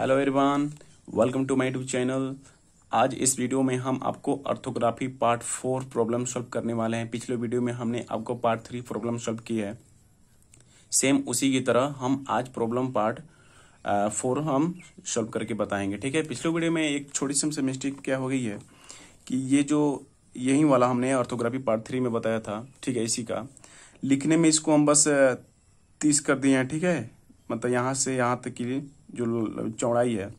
Hello everyone welcome to my YouTube channel आज इस video में हम आपको orthography part four problem solve करने वाले हैं पिछले वीडियो में हमने आपको पार्ट थ्री प्रॉब्लम सॉल्व की है सेम उसी की तरह हम आज प्रॉब्लम पार्ट फोर हम सॉल्व करके बताएंगे ठीक है पिछले वीडियो में एक छोटी सी हमसे मिस्टेक क्या हो गई है कि ये जो यही वाला हमने अर्थोग्राफी पार्ट थ्री में बताया था ठीक है इसी का लिखने में इसको हम बस तीस कर दिए हैं ठीक है मतलब यहाँ से यहाँ तक के लिए जो चौड़ाई है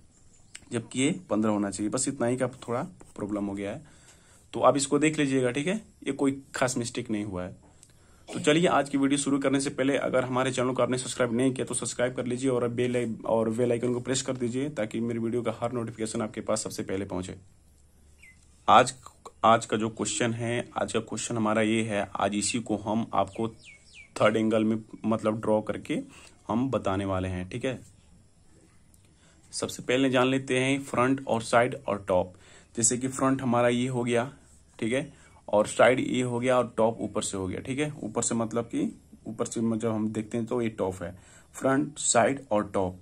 जबकि ये पंद्रह होना चाहिए बस इतना ही का थोड़ा प्रॉब्लम हो गया है तो आप इसको देख लीजिएगा ठीक है ये कोई खास मिस्टेक नहीं हुआ है तो चलिए आज की वीडियो शुरू करने से पहले अगर हमारे चैनल को आपने सब्सक्राइब नहीं किया तो सब्सक्राइब कर लीजिए और बेल और बेल आइकन को प्रेस कर दीजिए ताकि मेरी वीडियो का हर नोटिफिकेशन आपके पास सबसे पहले पहुंचे आज आज का जो क्वेश्चन है आज का क्वेश्चन हमारा ये है आज इसी को हम आपको थर्ड एंगल में मतलब ड्रॉ करके हम बताने वाले हैं ठीक है सबसे पहले जान लेते हैं फ्रंट और साइड और टॉप जैसे कि फ्रंट हमारा ये हो गया ठीक है और साइड ये हो गया और टॉप ऊपर से हो गया ठीक है ऊपर से मतलब कि ऊपर से जब मतलब हम देखते हैं तो ये टॉप है फ्रंट साइड और टॉप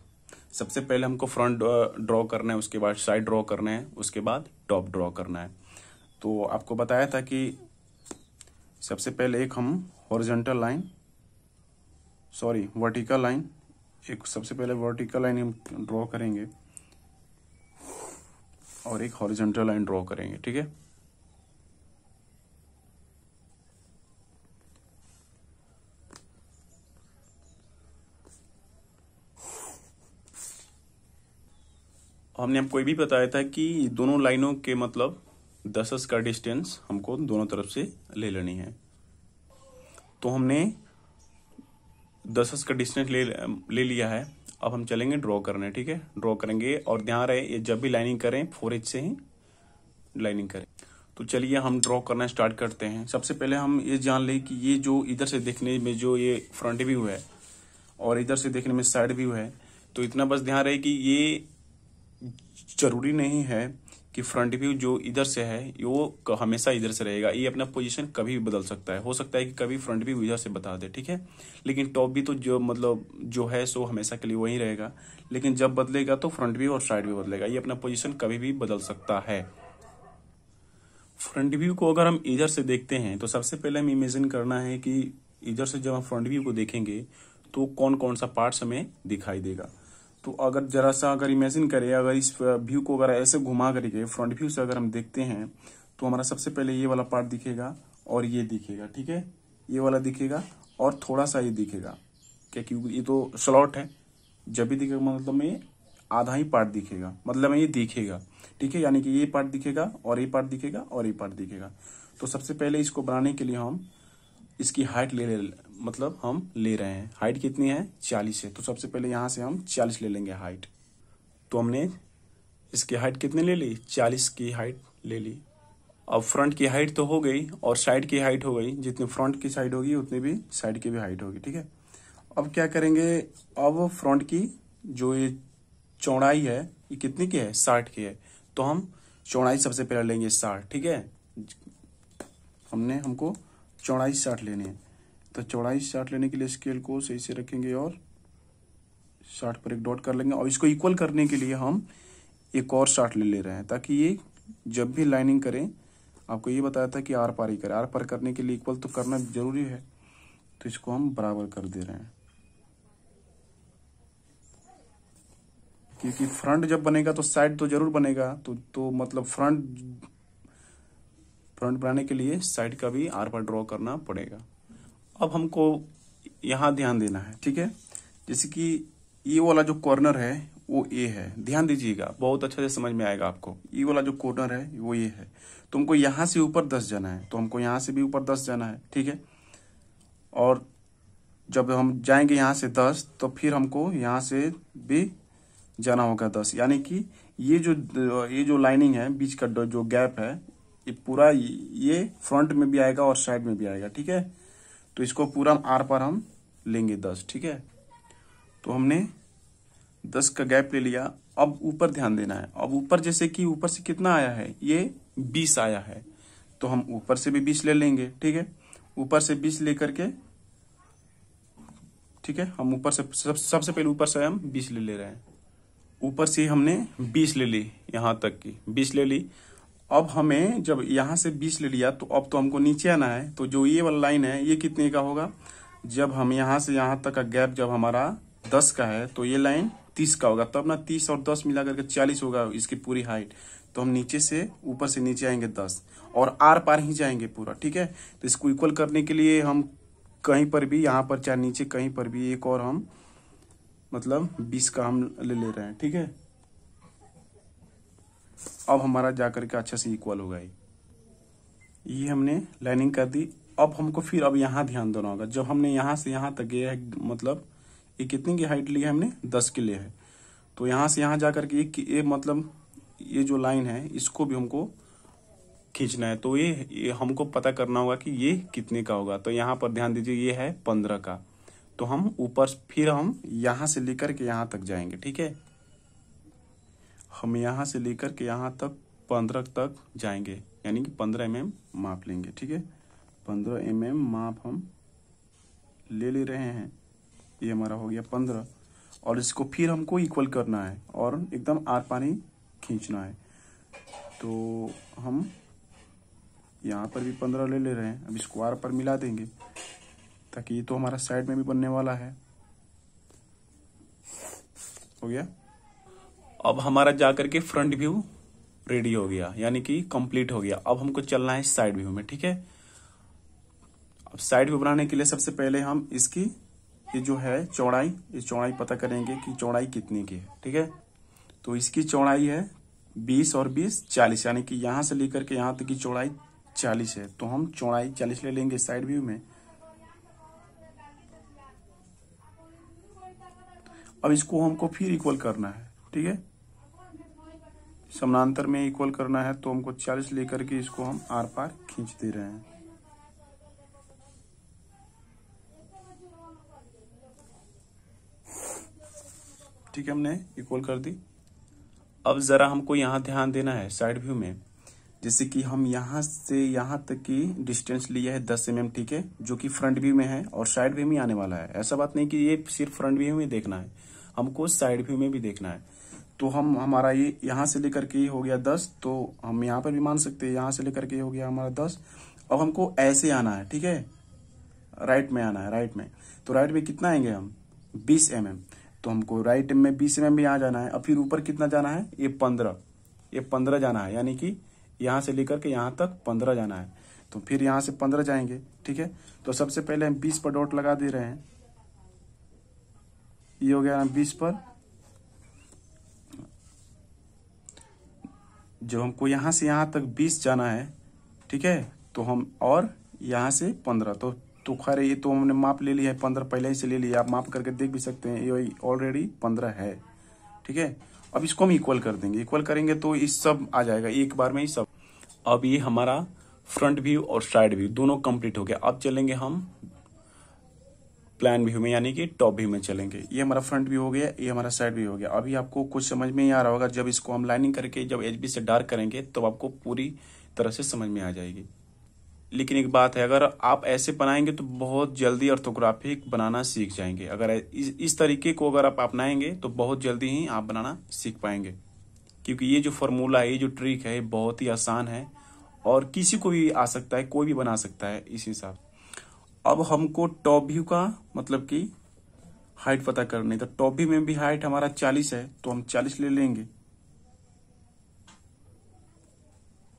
सबसे पहले हमको फ्रंट ड्रॉ करना है उसके बाद साइड ड्रॉ करना है उसके बाद टॉप ड्रॉ करना है तो आपको बताया था कि सबसे पहले एक हम horizontal line sorry vertical line एक सबसे पहले वर्टिकल लाइन हम ड्रॉ करेंगे और एक हॉरिजेंटल लाइन ड्रॉ करेंगे ठीक है हमने आपको ये भी बताया था कि दोनों लाइनों के मतलब दस का डिस्टेंस हमको दोनों तरफ से ले लेनी है तो हमने दस दस का डिस्टेंस ले ले लिया है अब हम चलेंगे ड्रॉ करने ठीक है ड्रॉ करेंगे और ध्यान रहे ये जब भी लाइनिंग करें फोर इंच से ही लाइनिंग करें तो चलिए हम ड्रॉ करना स्टार्ट करते हैं सबसे पहले हम ये जान लें कि ये जो इधर से देखने में जो ये फ्रंट व्यू है और इधर से देखने में साइड व्यू है तो इतना बस ध्यान रहे कि ये जरूरी नहीं है कि फ्रंट व्यू जो इधर से है वो हमेशा इधर से रहेगा ये अपना पोजीशन कभी भी बदल सकता है हो सकता है कि कभी फ्रंट व्यू इधर से बता दे ठीक है लेकिन टॉप भी तो जो मतलब जो है सो हमेशा के लिए वही रहेगा लेकिन जब बदलेगा तो फ्रंट व्यू और साइड व्यू बदलेगा ये अपना पोजिशन कभी भी बदल सकता है फ्रंट व्यू को अगर हम इधर से देखते हैं तो सबसे पहले हम इमेजिन करना है कि इधर से जब हम फ्रंट व्यू को देखेंगे तो कौन कौन सा पार्ट हमें दिखाई देगा तो अगर जरा सा अगर इमेजिन करें अगर इस व्यू को अगर ऐसे घुमा करके फ्रंट व्यू से अगर हम देखते हैं तो हमारा सबसे पहले ये वाला पार्ट दिखेगा और ये दिखेगा ठीक है ये वाला दिखेगा और थोड़ा सा ये दिखेगा क्या क्योंकि ये तो स्लॉट है जब भी दिखेगा मतलब में आधा ही पार्ट दिखेगा मतलब ये दिखेगा ठीक है यानी कि ये पार्ट दिखेगा और ये पार्ट दिखेगा और ये पार्ट दिखेगा तो सबसे पहले इसको बनाने के लिए हम इसकी हाइट ले, ले मतलब हम ले रहे हैं हाइट कितनी है चालीस है तो सबसे पहले यहाँ से हम चालीस ले लेंगे हाइट तो हमने इसकी हाइट कितनी ले ली चालीस की हाइट ले ली अब फ्रंट की हाइट तो हो गई और साइड की हाइट हो गई जितनी फ्रंट की साइड होगी उतनी भी साइड की भी हाइट होगी ठीक है अब क्या करेंगे अब फ्रंट की जो ये चौड़ाई है ये कितनी की है साठ की है तो हम चौड़ाई सबसे पहले लेंगे साठ ठीक है हमने हमको चौड़ाई साठ लेने हैं तो चौड़ाई साठ लेने के लिए स्केल को सही से रखेंगे और साठ पर एक डॉट कर लेंगे और इसको इक्वल करने के लिए हम एक और साठ ले ले रहे हैं ताकि ये जब भी लाइनिंग करें आपको ये बताया था कि आर पार ही करें आर पार करने के लिए इक्वल तो करना जरूरी है तो इसको हम बराबर कर दे रहे हैं क्योंकि फ्रंट जब बनेगा तो साइड तो जरूर बनेगा तो तो मतलब फ्रंट फ्रंट बनाने के लिए साइड का भी आर पर ड्रॉ करना पड़ेगा अब हमको यहाँ ध्यान देना है ठीक है जैसे कि ये वाला जो कॉर्नर है वो ए है ध्यान दीजिएगा बहुत अच्छा से समझ में आएगा आपको ये वाला जो कॉर्नर है वो ये है तो हमको यहाँ से ऊपर दस जाना है तो हमको यहाँ से भी ऊपर दस जाना है ठीक है और जब हम जाएंगे यहाँ से दस तो फिर हमको यहाँ से भी जाना होगा दस यानी कि ये जो ये जो लाइनिंग है बीच का जो गैप है ये पूरा ये फ्रंट में भी आएगा और साइड में भी आएगा ठीक है तो इसको पूरा आर पर हम लेंगे दस ठीक है तो हमने दस का गैप ले लिया अब ऊपर ध्यान देना है अब ऊपर जैसे कि ऊपर से कितना आया है ये बीस आया है तो हम ऊपर से भी बीस ले लेंगे ठीक है ऊपर से बीस लेकर के ठीक है हम ऊपर से सब सबसे पहले ऊपर से हम बीस ले ले रहे हैं ऊपर से हमने बीस ले ली यहां तक की बीस ले ली अब हमें जब यहां से बीस ले लिया तो अब तो हमको नीचे आना है तो जो ये वाला लाइन है ये कितने का होगा जब हम यहां से यहाँ तक का गैप जब हमारा दस का है तो ये लाइन तीस का होगा तब ना तीस और दस मिला करके चालीस होगा इसकी पूरी हाइट तो हम नीचे से ऊपर से नीचे आएंगे दस और आर पार ही जाएंगे पूरा ठीक है तो इसको इक्वल करने के लिए हम कहीं पर भी यहां पर चाहे नीचे कहीं पर भी एक और हम मतलब बीस का हम ले ले रहे हैं ठीक है अब हमारा जा करके अच्छे से इक्वल होगा ये हमने लाइनिंग कर दी अब हमको फिर अब यहाँ ध्यान देना होगा जब हमने यहाँ से यहाँ तक ये है मतलब ये कितनी की हाइट ली है हमने दस के लिए है तो यहाँ से यहाँ जा करके एक ये मतलब ये जो लाइन है इसको भी हमको खींचना है तो ये, ये हमको पता करना होगा कि ये कितने का होगा तो यहाँ पर ध्यान दीजिए ये है पंद्रह का तो हम ऊपर फिर हम यहाँ से लेकर के यहाँ तक जाएंगे ठीक है हम यहाँ से लेकर के यहाँ तक पंद्रह तक जाएंगे यानी कि पंद्रह एम माप लेंगे ठीक है पंद्रह एम माप हम ले ले रहे हैं ये हमारा हो गया पंद्रह और इसको फिर हमको इक्वल करना है और एकदम आर पानी खींचना है तो हम यहाँ पर भी पंद्रह ले ले रहे हैं अब इसको आर पर मिला देंगे ताकि ये तो हमारा साइड में भी बनने वाला है हो गया अब हमारा जाकर के फ्रंट व्यू रेडी हो गया यानी कि कंप्लीट हो गया अब हमको चलना है साइड व्यू में ठीक है अब साइड व्यू बनाने के लिए सबसे पहले हम इसकी ये जो है चौड़ाई इस चौड़ाई पता करेंगे कि चौड़ाई कितनी की है ठीक है तो इसकी चौड़ाई है बीस और बीस चालीस यानी कि यहां से लेकर के यहां तक की चौड़ाई चालीस है तो हम चौड़ाई चालीस ले लेंगे साइड व्यू में अब इसको हमको फिर इक्वल करना है ठीक है समानांतर में इक्वल करना है तो हमको 40 लेकर के इसको हम आर पार खींच दे रहे हैं ठीक है हमने इक्वल कर दी अब जरा हमको यहाँ ध्यान देना है साइड व्यू में जैसे कि हम यहाँ से यहाँ तक की डिस्टेंस लिया है दस एम mm, एम ठीक है जो कि फ्रंट व्यू में है और साइड व्यू में आने वाला है ऐसा बात नहीं कि ये सिर्फ फ्रंट व्यू में देखना है हमको साइड व्यू में भी देखना है तो हम हमारा ये यहाँ से लेकर के हो गया दस तो हम यहाँ पर भी मान सकते हैं यहाँ से लेकर के हो गया हमारा दस अब हमको ऐसे आना है ठीक है राइट में आना है राइट में तो राइट में कितना आएंगे हम बीस एम mm. तो हमको राइट में बीस एम एम यहाँ जाना है अब फिर ऊपर कितना जाना है ये पंद्रह ये पंद्रह जाना है यानी कि यहाँ से लेकर के यहाँ तक पंद्रह जाना है तो फिर यहाँ से पंद्रह जाएंगे ठीक है तो सबसे पहले हम बीस पर डॉट लगा दे रहे हैं ये हो गया बीस पर जब हमको यहाँ से यहाँ तक बीस जाना है ठीक है तो हम और यहाँ से पंद्रह तो तो खैर ये तो हमने माप ले लिया है पंद्रह पहले ही से ले लिया आप माप करके देख भी सकते हैं ये ऑलरेडी पंद्रह है ठीक है अब इसको हम इक्वल कर देंगे इक्वल करेंगे तो इस सब आ जाएगा एक बार में ही सब अब ये हमारा फ्रंट व्यू और साइड व्यू दोनों कंप्लीट हो गया अब चलेंगे हम प्लान व्यू में यानी कि टॉप व्यू में चलेंगे ये हमारा फ्रंट व्यू हो गया ये हमारा साइड व्यू हो गया अभी आपको कुछ समझ में ही आ रहा होगा जब इसको हम लाइनिंग करके जब एच से डार्क करेंगे तो आपको पूरी तरह से समझ में आ जाएगी लेकिन एक बात है अगर आप ऐसे बनाएंगे तो बहुत जल्दी ऑर्थोग्राफिक बनाना सीख जाएंगे अगर इस, इस तरीके को अगर आप अपनाएंगे तो बहुत जल्दी ही आप बनाना सीख पाएंगे क्योंकि ये जो फॉर्मूला है ये जो ट्रिक है बहुत ही आसान है और किसी को भी आ सकता है कोई भी बना सकता है इस हिसाब से अब हमको टॉप व्यू का मतलब कि हाइट पता करनी तो टॉप व्यू में भी हाइट हमारा 40 है तो हम 40 ले लेंगे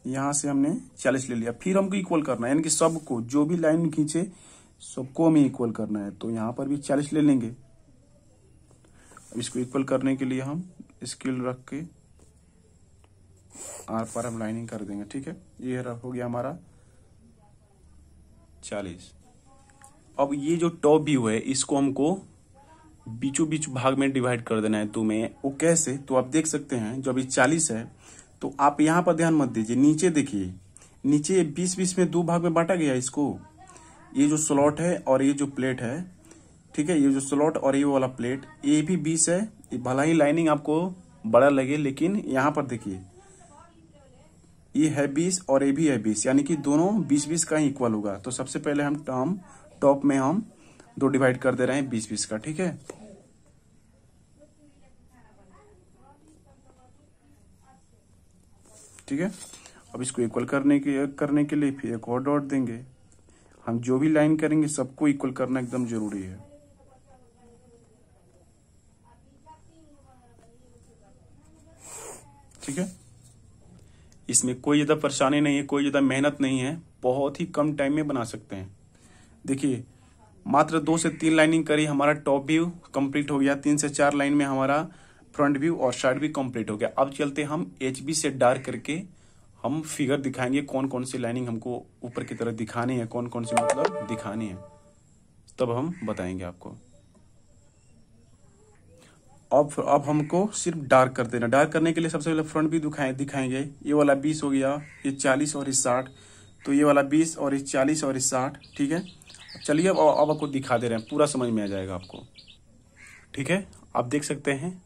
यहां से हमने 40 ले लिया फिर हमको इक्वल करना है यानी कि सबको जो भी लाइन खींचे सबको हमें इक्वल करना है तो यहां पर भी 40 ले लेंगे अब इसको इक्वल करने के लिए हम स्किल रख के आर पर हम लाइनिंग कर देंगे ठीक है ये हो गया हमारा चालीस अब ये जो टॉप व्यू है इसको हमको बीचों बीच भाग में डिवाइड कर देना है तुम्हें वो कैसे तो आप देख सकते हैं जो अभी चालीस है तो आप यहाँ पर ध्यान मत दीजिए नीचे देखिए नीचे बीस बीस में दो भाग में बांटा गया इसको ये जो स्लॉट है और ये जो प्लेट है ठीक है ये जो स्लॉट और ये वाला प्लेट ये भी बीस है भला ही लाइनिंग आपको बड़ा लगे लेकिन यहाँ पर देखिए ये है बीस और ये भी है बीस यानी कि दोनों बीस बीस का ही इक्वल होगा तो सबसे पहले हम टर्म टॉप में हम दो डिवाइड कर दे रहे हैं बीस बीस का ठीक है ठीक है अब इसको इक्वल करने के करने के लिए फिर एक और डॉट देंगे हम जो भी लाइन करेंगे सबको इक्वल करना एकदम जरूरी है ठीक है इसमें कोई ज्यादा परेशानी नहीं है कोई ज्यादा मेहनत नहीं है बहुत ही कम टाइम में बना सकते हैं देखिए मात्र दो से तीन लाइनिंग करी हमारा टॉप व्यू कंप्लीट हो गया तीन से चार लाइन में हमारा फ्रंट व्यू और साइड व्यू कंप्लीट हो गया अब चलते हम एच से डार्क करके हम फिगर दिखाएंगे कौन कौन सी लाइनिंग हमको ऊपर की तरफ दिखानी है कौन कौन सी मतलब दिखानी है तब हम बताएंगे आपको अब अब हमको सिर्फ डार्क कर देना डार्क करने के लिए सबसे पहले फ्रंट भी दिखाए दिखाएंगे ये वाला बीस हो गया ये चालीस और ये साठ तो ये वाला बीस और इस चालीस और इस साठ ठीक है चलिए अब अब आपको दिखा दे रहे हैं पूरा समझ में आ जाएगा आपको ठीक है आप देख सकते हैं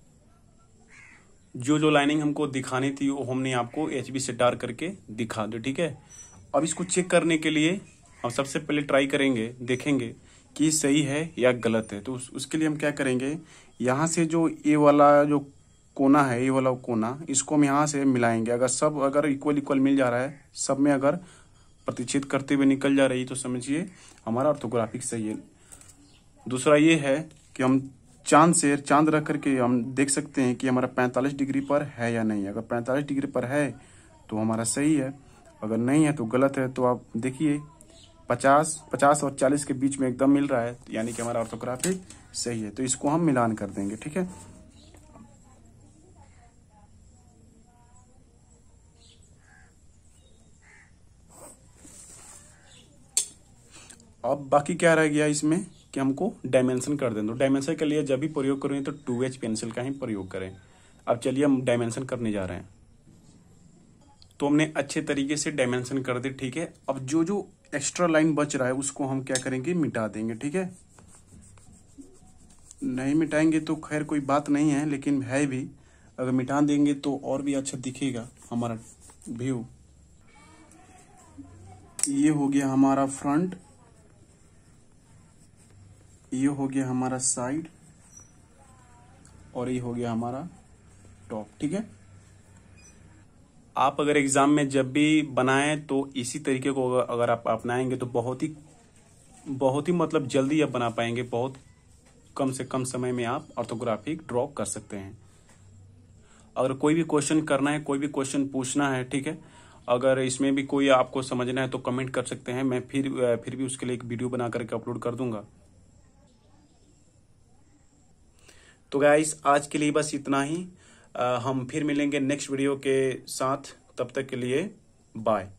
जो जो लाइनिंग हमको दिखानी थी वो हमने आपको एच बी से डार करके दिखा दो ठीक है अब इसको चेक करने के लिए हम सबसे पहले ट्राई करेंगे देखेंगे कि सही है या गलत है तो उस, उसके लिए हम क्या करेंगे यहाँ से जो ये वाला जो कोना है ये वाला कोना इसको हम यहाँ से मिलाएंगे अगर सब अगर इक्वल इक्वल मिल जा रहा है सब में अगर प्रतिच्छेद करते हुए निकल जा रही तो समझिए हमारा ऑर्थोग्राफिक सही है दूसरा ये है कि हम चांद से चांद रख करके हम देख सकते हैं कि हमारा 45 डिग्री पर है या नहीं अगर 45 डिग्री पर है तो हमारा सही है अगर नहीं है तो गलत है तो आप देखिए 50 50 और 40 के बीच में एकदम मिल रहा है यानी कि हमारा ऑर्थोग्राफिक सही है तो इसको हम मिलान कर देंगे ठीक है अब बाकी क्या रह गया इसमें कि हमको डायमेंशन कर दें तो डायमेंशन के लिए जब भी प्रयोग करें तो टू एच पेंसिल का ही प्रयोग करें अब चलिए हम डायमेंशन करने जा रहे हैं तो हमने अच्छे तरीके से डायमेंशन कर दे ठीक है अब जो जो एक्स्ट्रा लाइन बच रहा है उसको हम क्या करेंगे मिटा देंगे ठीक है नहीं मिटाएंगे तो खैर कोई बात नहीं है लेकिन है भी अगर मिटा देंगे तो और भी अच्छा दिखेगा हमारा व्यू ये हो गया हमारा फ्रंट ये हो गया हमारा साइड और ये हो गया हमारा टॉप ठीक है आप अगर एग्जाम में जब भी बनाएं तो इसी तरीके को अगर आप अपनाएंगे तो बहुत ही बहुत ही मतलब जल्दी आप बना पाएंगे बहुत कम से कम समय में आप ऑर्थोग्राफिक ड्रॉ कर सकते हैं अगर कोई भी क्वेश्चन करना है कोई भी क्वेश्चन पूछना है ठीक है अगर इसमें भी कोई आपको समझना है तो कमेंट कर सकते हैं मैं फिर फिर भी उसके लिए एक वीडियो बना करके अपलोड कर दूंगा तो गाइस आज के लिए बस इतना ही आ, हम फिर मिलेंगे नेक्स्ट वीडियो के साथ तब तक के लिए बाय